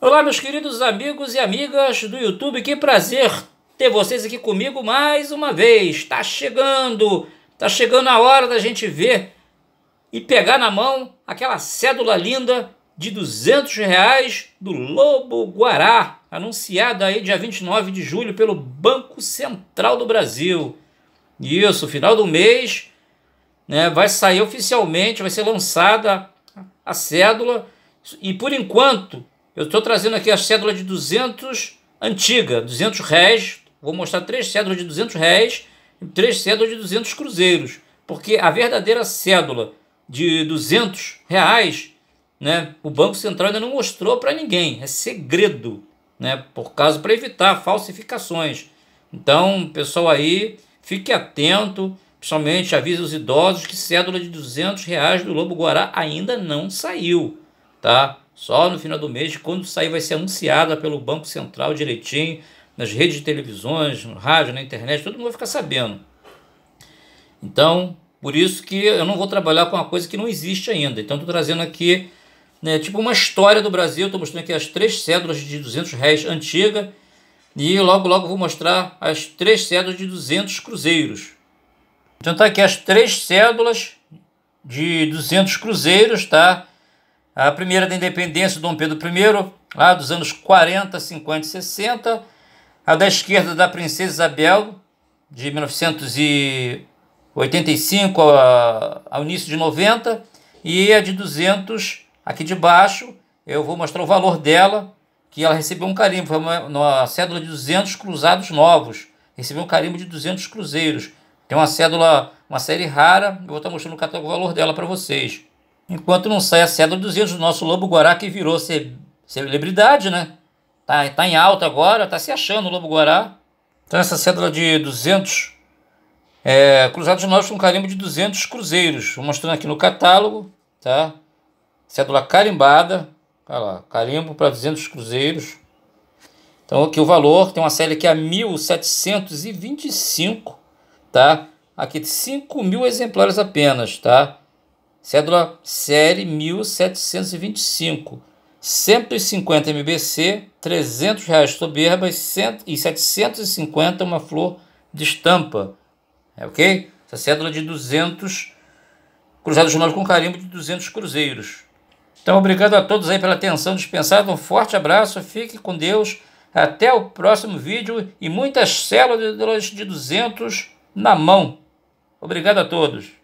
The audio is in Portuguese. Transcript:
Olá, meus queridos amigos e amigas do YouTube, que prazer ter vocês aqui comigo mais uma vez. Está chegando, está chegando a hora da gente ver e pegar na mão aquela cédula linda de 200 reais do Lobo Guará, anunciada aí dia 29 de julho pelo Banco Central do Brasil. Isso, final do mês, né, vai sair oficialmente, vai ser lançada a cédula e por enquanto eu estou trazendo aqui a cédula de 200 antiga, 200 réis. Vou mostrar três cédulas de 200 réis e três cédulas de 200 cruzeiros. Porque a verdadeira cédula de 200 reais, né, o Banco Central ainda não mostrou para ninguém. É segredo, né, por causa para evitar falsificações. Então, pessoal aí, fique atento. Principalmente avise os idosos que cédula de 200 reais do Lobo Guará ainda não saiu, tá? Só no final do mês, quando sair, vai ser anunciada pelo Banco Central direitinho, nas redes de televisões, no rádio, na internet, todo mundo vai ficar sabendo. Então, por isso que eu não vou trabalhar com uma coisa que não existe ainda. Então, estou trazendo aqui, né, tipo uma história do Brasil. Estou mostrando aqui as três cédulas de 200 réis antiga e logo, logo vou mostrar as três cédulas de 200 cruzeiros. Então, tá aqui as três cédulas de 200 cruzeiros, tá? A primeira da independência, Dom Pedro I, lá dos anos 40, 50 e 60. A da esquerda da Princesa Isabel, de 1985 ao início de 90. E a de 200, aqui de baixo, eu vou mostrar o valor dela, que ela recebeu um carimbo, foi uma, uma cédula de 200 cruzados novos. Recebeu um carimbo de 200 cruzeiros. Tem uma cédula, uma série rara, eu vou estar mostrando o catálogo valor dela para vocês. Enquanto não sai a cédula dos erros nosso lobo-guará que virou ce... celebridade, né? Tá, tá em alta agora, tá se achando o lobo-guará. Então essa cédula de 200, é, Cruzados Novos com carimbo de 200 cruzeiros. Vou mostrando aqui no catálogo, tá? Cédula carimbada, olha tá lá, carimbo para 200 cruzeiros. Então aqui o valor, tem uma série aqui a 1725, tá? Aqui 5 mil exemplares apenas, tá? Cédula série 1725. 150 MBC, 300 reais soberbas 100, e 750 uma flor de estampa. É ok? Essa cédula é de 200 cruzados jornal com carimbo de 200 cruzeiros. Então, obrigado a todos aí pela atenção dispensada. Um forte abraço, fique com Deus. Até o próximo vídeo e muitas células de 200 na mão. Obrigado a todos.